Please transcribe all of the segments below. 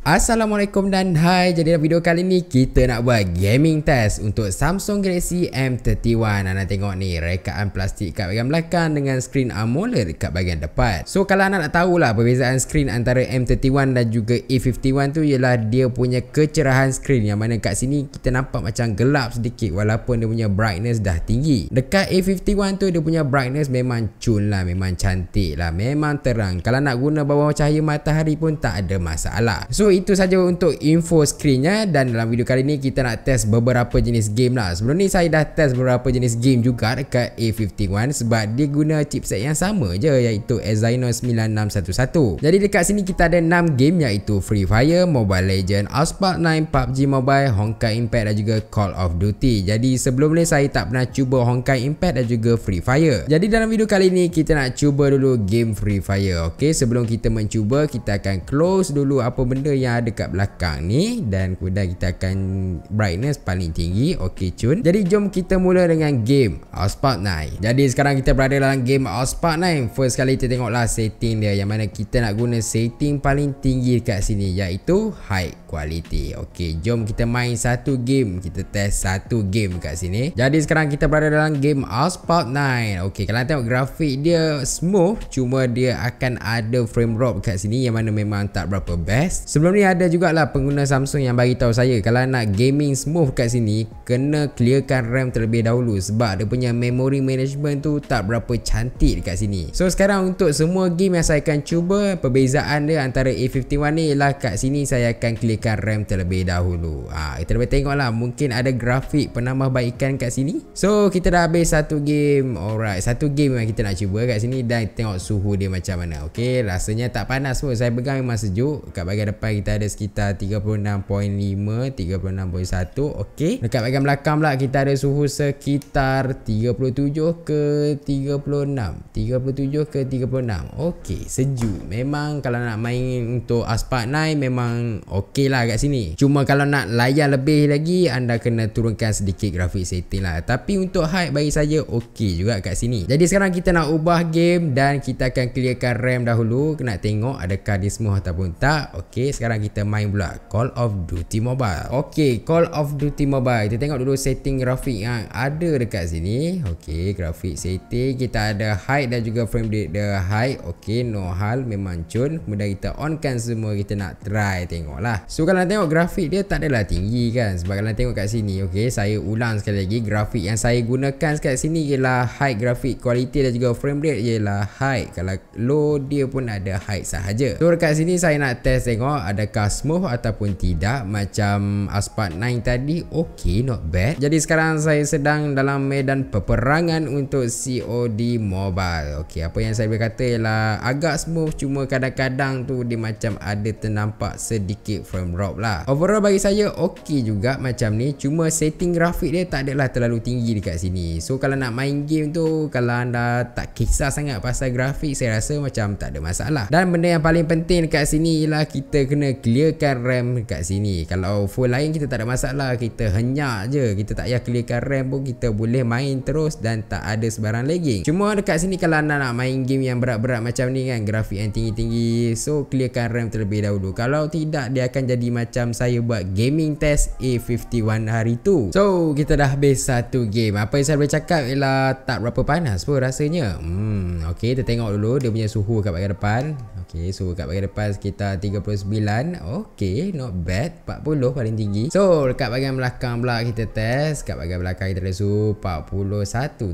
Assalamualaikum dan hai Jadi dalam video kali ni kita nak buat gaming test Untuk Samsung Galaxy M31 Anda tengok ni rekaan plastik kat bagian belakang Dengan skrin AMOLED kat bagian depan So kalau anda nak tahulah perbezaan skrin antara M31 dan juga A51 tu Ialah dia punya kecerahan skrin Yang mana kat sini kita nampak macam gelap sedikit Walaupun dia punya brightness dah tinggi Dekat A51 tu dia punya brightness memang cun lah Memang cantik lah Memang terang Kalau nak guna bawah cahaya matahari pun tak ada masalah So itu saja untuk info screennya eh. dan dalam video kali ni kita nak test beberapa jenis game lah. Sebelum ni saya dah test beberapa jenis game juga dekat A51 sebab dia guna chipset yang sama je iaitu Exynos 9611. Jadi dekat sini kita ada 6 game iaitu Free Fire, Mobile Legend, Asphalt 9, PUBG Mobile, Honkai Impact dan juga Call of Duty. Jadi sebelum ni saya tak pernah cuba Honkai Impact dan juga Free Fire. Jadi dalam video kali ni kita nak cuba dulu game Free Fire. Okey, sebelum kita mencuba kita akan close dulu apa benda yang ada kat belakang ni dan kemudian kita akan brightness paling tinggi okey cun jadi jom kita mula dengan game Outspot 9 jadi sekarang kita berada dalam game Outspot 9 first kali kita tengoklah setting dia yang mana kita nak guna setting paling tinggi kat sini iaitu high quality okey jom kita main satu game kita test satu game kat sini jadi sekarang kita berada dalam game Outspot 9 okey kalau tengok grafik dia smooth cuma dia akan ada frame drop kat sini yang mana memang tak berapa best sebelum Sebelum ni ada jugalah pengguna Samsung yang bagi tahu saya kalau nak gaming smooth kat sini kena clearkan RAM terlebih dahulu sebab dia punya memory management tu tak berapa cantik dekat sini. So sekarang untuk semua game yang saya akan cuba perbezaan dia antara A51 ni ialah kat sini saya akan clearkan RAM terlebih dahulu. Ah ha, kita boleh lah mungkin ada grafik penambahbaikan kat sini. So kita dah habis satu game. Alright, satu game yang kita nak cuba kat sini dan tengok suhu dia macam mana. Okey, rasanya tak panas pun. Saya pegang memang sejuk kat bahagian depan kita ada sekitar 36.5 36.1 okey dekat bahagian belakang pula kita ada suhu sekitar 37 ke 36 37 ke 36 okey sejuk memang kalau nak main untuk aspart 9 memang okey lah kat sini cuma kalau nak layar lebih lagi anda kena turunkan sedikit grafik setting lah tapi untuk height bagi saya okey juga kat sini jadi sekarang kita nak ubah game dan kita akan clearkan RAM dahulu kena tengok adakah dia semua ataupun tak okey sekarang sekarang kita main pula Call of Duty Mobile Okey, Call of Duty Mobile Kita tengok dulu setting grafik yang ada dekat sini Okey, grafik setting Kita ada height dan juga frame rate the height Okey, no hal Memang cun Kemudian kita onkan semua Kita nak try tengok lah So, kalau tengok grafik dia tak adalah tinggi kan Sebab kalau tengok kat sini Okey, saya ulang sekali lagi Grafik yang saya gunakan kat sini Ialah height grafik quality dan juga frame rate Ialah height Kalau low, dia pun ada height sahaja So, dekat sini saya nak test tengok Ada ada smooth ataupun tidak macam aspart 9 tadi okey not bad jadi sekarang saya sedang dalam medan peperangan untuk COD mobile okey apa yang saya boleh kata ialah agak smooth cuma kadang-kadang tu dia macam ada ternampak sedikit frame drop lah overall bagi saya okey juga macam ni cuma setting grafik dia tak adalah terlalu tinggi dekat sini so kalau nak main game tu kalau anda tak kisah sangat pasal grafik saya rasa macam tak ada masalah dan benda yang paling penting dekat sini ialah kita kena clearkan RAM kat sini Kalau phone lain kita tak ada masalah Kita henyak je Kita tak payah clearkan RAM pun Kita boleh main terus Dan tak ada sebarang lagging Cuma dekat sini kalau anda nak main game yang berat-berat macam ni kan Grafik yang tinggi-tinggi So clearkan RAM terlebih dahulu Kalau tidak dia akan jadi macam saya buat gaming test A51 hari tu So kita dah habis satu game Apa yang saya boleh cakap ialah Tak berapa panas pun rasanya Hmm okay, kita tengok dulu Dia punya suhu kat bagian depan Okay, so kat bahagian depan sekitar 39 Okay, not bad 40 paling tinggi So, kat bahagian belakang pula kita test Kat bahagian belakang kita ada suhu 41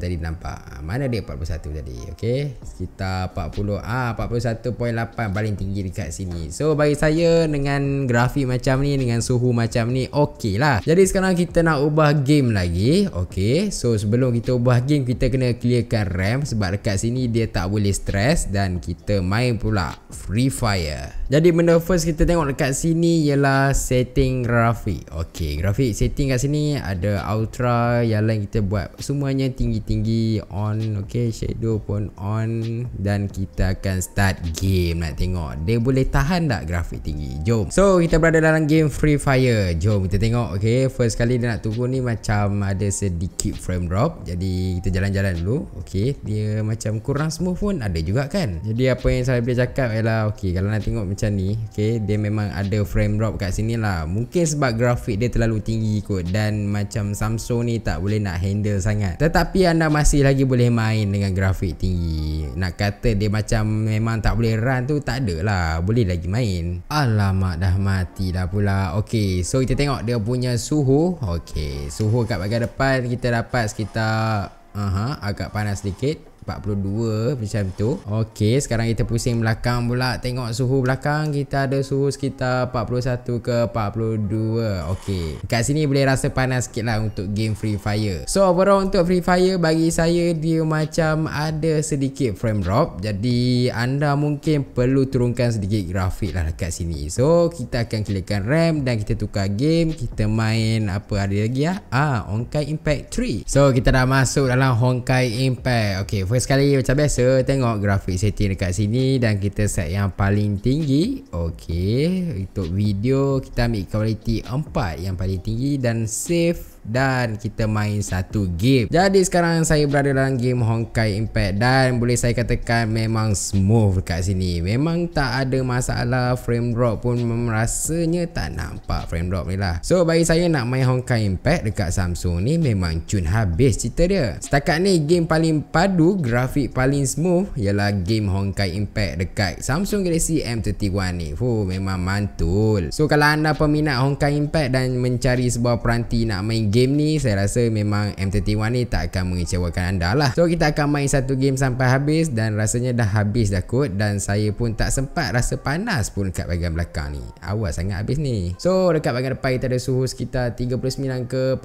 tadi nampak ha, Mana dia 41 tadi? Okay, sekitar 40 Ah, ha, 41.8 paling tinggi dekat sini So, bagi saya dengan grafik macam ni Dengan suhu macam ni, okay lah Jadi sekarang kita nak ubah game lagi Okay, so sebelum kita ubah game Kita kena clearkan RAM Sebab dekat sini dia tak boleh stress Dan kita main pula Free Fire. Jadi benda first kita tengok dekat sini ialah setting grafik. Okey, grafik setting kat sini ada ultra yang lain kita buat semuanya tinggi-tinggi on. Okey, shadow pun on dan kita akan start game nak tengok dia boleh tahan tak grafik tinggi. Jom. So, kita berada dalam game Free Fire. Jom kita tengok. Okey, first kali dia nak tunggu ni macam ada sedikit frame drop. Jadi kita jalan-jalan dulu. Okey, dia macam kurang smooth pun ada juga kan. Jadi apa yang saya boleh cakap ialah okey kalau nak tengok macam ni okey dia memang ada frame drop kat sini lah mungkin sebab grafik dia terlalu tinggi kot dan macam Samsung ni tak boleh nak handle sangat tetapi anda masih lagi boleh main dengan grafik tinggi nak kata dia macam memang tak boleh run tu tak ada lah boleh lagi main alamak dah mati dah pula okey so kita tengok dia punya suhu okey suhu kat bahagian depan kita dapat sekitar aha agak panas sedikit 42 macam tu Okey, sekarang kita pusing belakang pula Tengok suhu belakang Kita ada suhu sekitar 41 ke 42 Okey, Kat sini boleh rasa panas sikit lah Untuk game Free Fire So overall untuk Free Fire Bagi saya dia macam ada sedikit frame drop Jadi anda mungkin perlu turunkan sedikit grafik lah kat sini So kita akan klikkan RAM Dan kita tukar game Kita main apa ada lagi ya? Ah, Honkai Impact 3 So kita dah masuk dalam Honkai Impact Okey, first sekali macam biasa tengok grafik setting dekat sini dan kita set yang paling tinggi okey untuk video kita ambil quality 4 yang paling tinggi dan save dan kita main satu game jadi sekarang saya berada dalam game Honkai Impact dan boleh saya katakan memang smooth kat sini memang tak ada masalah frame drop pun merasanya tak nampak frame drop ni lah so bagi saya nak main Honkai Impact dekat Samsung ni memang cun habis cerita dia setakat ni game paling padu grafik paling smooth ialah game Honkai Impact dekat Samsung Galaxy M31 ni Fuh, memang mantul so kalau anda peminat Honkai Impact dan mencari sebuah peranti nak main game game ni saya rasa memang M31 ni tak akan mengecewakan anda lah so kita akan main satu game sampai habis dan rasanya dah habis dah kot dan saya pun tak sempat rasa panas pun kat bagian belakang ni awal sangat habis ni so dekat bagian depan kita ada suhu sekitar 39 ke 41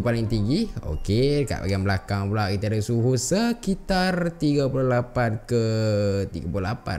paling tinggi ok dekat bagian belakang pula kita ada suhu sekitar 38 ke 38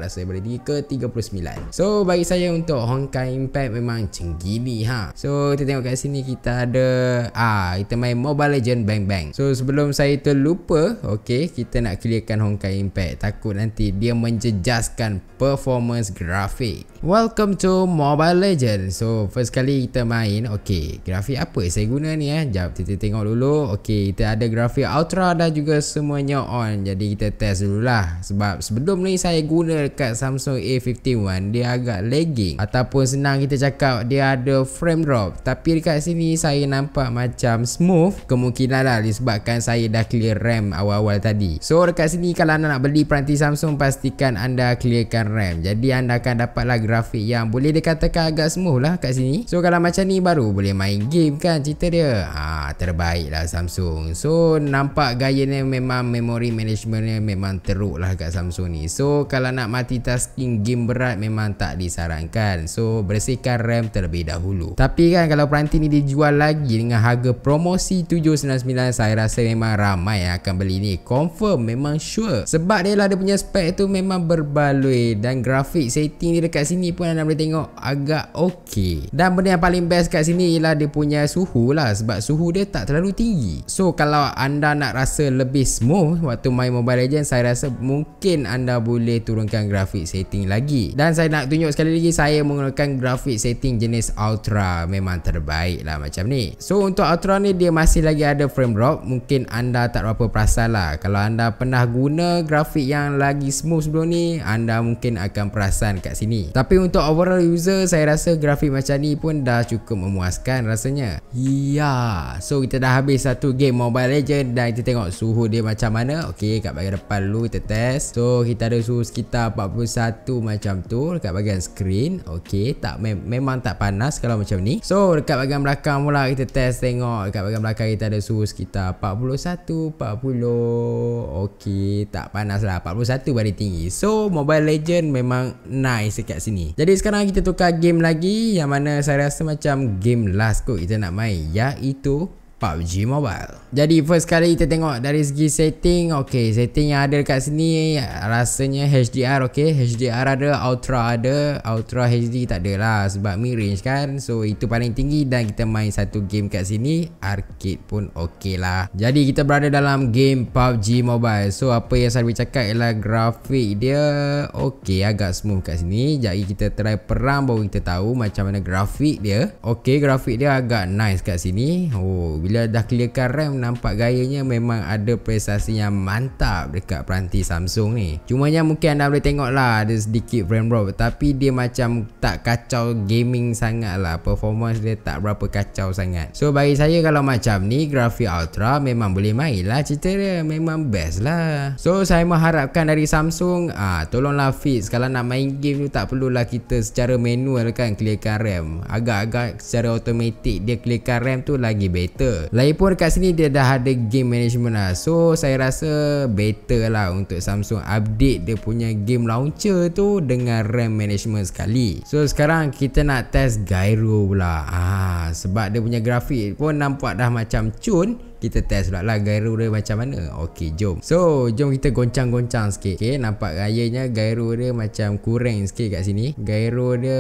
rasa paling tinggi ke 39 so bagi saya untuk Honkai Impact memang cenggini ha so kita tengok kat sini kita ada Ah, kita main Mobile Legend bang bang. So sebelum saya terlupa, okey, kita nak clearkan Honkai Impact. Takut nanti dia menjejaskan performance grafik. Welcome to Mobile Legend. So first kali kita main, okey, grafik apa saya guna ni eh? Jap kita tengok dulu. Okey, kita ada grafik Ultra dan juga semuanya on. Jadi kita test dululah sebab sebelum ni saya guna dekat Samsung A51 dia agak lagging ataupun senang kita cakap dia ada frame drop. Tapi dekat sini saya nampak macam smooth kemungkinan lah disebabkan saya dah clear RAM awal-awal tadi so dekat sini kalau anda nak beli peranti Samsung pastikan anda clearkan RAM jadi anda akan dapatlah grafik yang boleh dikatakan agak smooth lah kat sini so kalau macam ni baru boleh main game kan cerita dia ah terbaik lah Samsung so nampak gaya ni memang memory management ni memang teruk lah kat Samsung ni so kalau nak mati multitasking game berat memang tak disarankan so bersihkan RAM terlebih dahulu tapi kan kalau peranti ni dijual lagi dengan harga promosi 799 saya rasa memang ramai yang akan beli ni confirm memang sure sebab dia lah dia punya spek tu memang berbaloi dan grafik setting dia dekat sini pun anda boleh tengok agak ok dan benda yang paling best kat sini ialah dia punya suhu lah sebab suhu dia tak terlalu tinggi so kalau anda nak rasa lebih smooth waktu main mobile legend saya rasa mungkin anda boleh turunkan grafik setting lagi dan saya nak tunjuk sekali lagi saya menggunakan grafik setting jenis ultra memang terbaik lah macam ni so untuk Ultra ni dia masih lagi ada frame drop Mungkin anda tak berapa perasan lah Kalau anda pernah guna grafik yang lagi smooth sebelum ni Anda mungkin akan perasan kat sini Tapi untuk overall user saya rasa grafik macam ni pun dah cukup memuaskan rasanya Ya So kita dah habis satu game Mobile Legend Dan kita tengok suhu dia macam mana Okay kat bahagian depan dulu kita test So kita ada suhu sekitar 41 macam tu Dekat bahagian screen Okay tak, me memang tak panas kalau macam ni So dekat bahagian belakang mula kita test tengok kat bahagian belakang kita ada suhu sekitar 41, 40 Okey, tak panas lah 41 paling tinggi So, Mobile Legend memang nice dekat sini Jadi sekarang kita tukar game lagi Yang mana saya rasa macam game last kot kita nak main Iaitu PUBG Mobile Jadi first kali kita tengok dari segi setting Ok setting yang ada dekat sini Rasanya HDR ok HDR ada, Ultra ada Ultra HD tak lah sebab mid-range kan So itu paling tinggi dan kita main satu game kat sini Arcade pun ok lah Jadi kita berada dalam game PUBG Mobile So apa yang saya cakap ialah grafik dia Ok agak smooth kat sini Jadi kita try perang baru kita tahu macam mana grafik dia Ok grafik dia agak nice kat sini Oh bila dah clearkan RAM nampak gayanya memang ada prestasi yang mantap dekat peranti Samsung ni cumanya mungkin anda boleh tengok lah ada sedikit frame drop tapi dia macam tak kacau gaming sangat lah performance dia tak berapa kacau sangat so bagi saya kalau macam ni grafik ultra memang boleh main lah cerita dia memang best lah so saya mengharapkan dari Samsung ah tolonglah fix kalau nak main game tu tak perlulah kita secara manual kan clearkan RAM agak-agak secara automatik dia clearkan RAM tu lagi better pun kat sini dia dah ada game management lah So saya rasa better lah untuk Samsung update dia punya game launcher tu Dengan RAM management sekali So sekarang kita nak test gyro pula ah, Sebab dia punya grafik pun nampak dah macam cun kita test pula lah Gairu dia macam mana Okey, jom so jom kita goncang-goncang sikit Okey, nampak gayanya gairu dia macam kurang sikit kat sini Gairu dia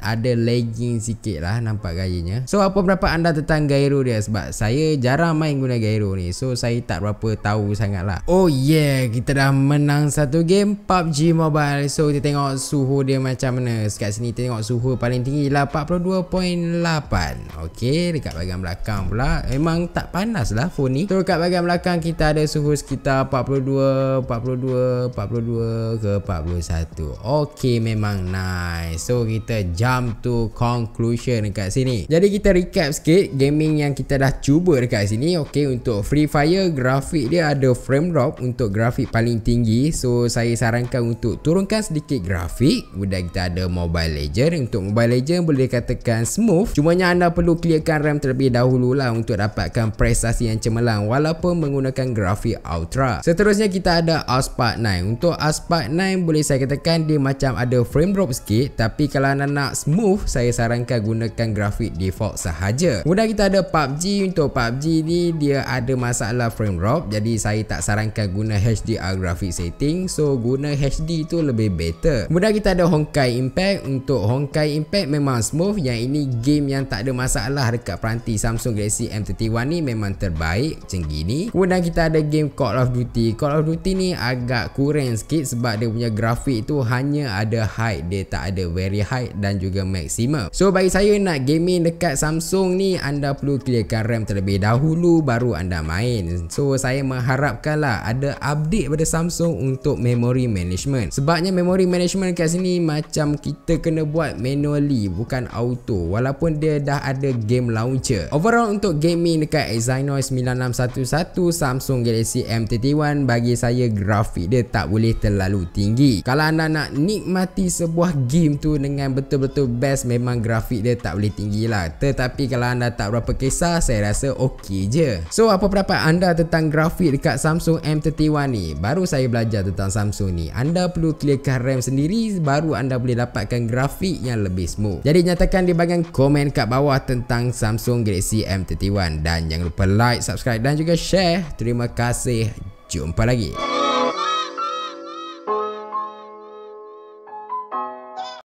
ada lagging sikit lah nampak gayanya so apa pendapat anda tentang gairu dia sebab saya jarang main guna gairu ni so saya tak berapa tahu sangat lah oh yeah kita dah menang satu game PUBG Mobile so kita tengok suhu dia macam mana kat sini kita tengok suhu paling tinggi 82.8. Okay, ok dekat bagian belakang pula memang tak panas panas lah phone ni Terus kat bahagian belakang kita ada suhu sekitar 42 42 42 ke 41 Okay memang nice So kita jump to conclusion dekat sini Jadi kita recap sikit gaming yang kita dah cuba dekat sini Okay untuk Free Fire grafik dia ada frame drop untuk grafik paling tinggi So saya sarankan untuk turunkan sedikit grafik Kemudian kita ada Mobile Legend Untuk Mobile Legend boleh katakan smooth Cumanya anda perlu clearkan RAM terlebih dahulu lah Untuk dapatkan prestasi aksi yang cemerlang walaupun menggunakan grafik ultra. Seterusnya kita ada Aspart 9. Untuk Aspart 9 boleh saya katakan dia macam ada frame drop sikit tapi kalau anda nak smooth saya sarankan gunakan grafik default sahaja. Kemudian kita ada PUBG. Untuk PUBG ni dia ada masalah frame drop jadi saya tak sarankan guna HDR grafik setting. So guna HD tu lebih better. Kemudian kita ada Honkai Impact. Untuk Honkai Impact memang smooth. Yang ini game yang tak ada masalah dekat peranti Samsung Galaxy M31 ni memang ter terbaik macam gini kemudian kita ada game Call of Duty Call of Duty ni agak kurang sikit sebab dia punya grafik tu hanya ada high, dia tak ada very high dan juga maksimum so bagi saya nak gaming dekat Samsung ni anda perlu clearkan RAM terlebih dahulu baru anda main so saya mengharapkan lah ada update pada Samsung untuk memory management sebabnya memory management kat sini macam kita kena buat manually bukan auto walaupun dia dah ada game launcher overall untuk gaming dekat Exynos 9611 Samsung Galaxy M31 bagi saya grafik dia tak boleh terlalu tinggi kalau anda nak nikmati sebuah game tu dengan betul-betul best memang grafik dia tak boleh tinggi lah tetapi kalau anda tak berapa kisah saya rasa ok je so apa pendapat anda tentang grafik dekat Samsung M31 ni baru saya belajar tentang Samsung ni anda perlu clearkan RAM sendiri baru anda boleh dapatkan grafik yang lebih smooth jadi nyatakan di bahagian komen kat bawah tentang Samsung Galaxy M31 dan jangan lupa like, subscribe dan juga share. Terima kasih. Jumpa lagi.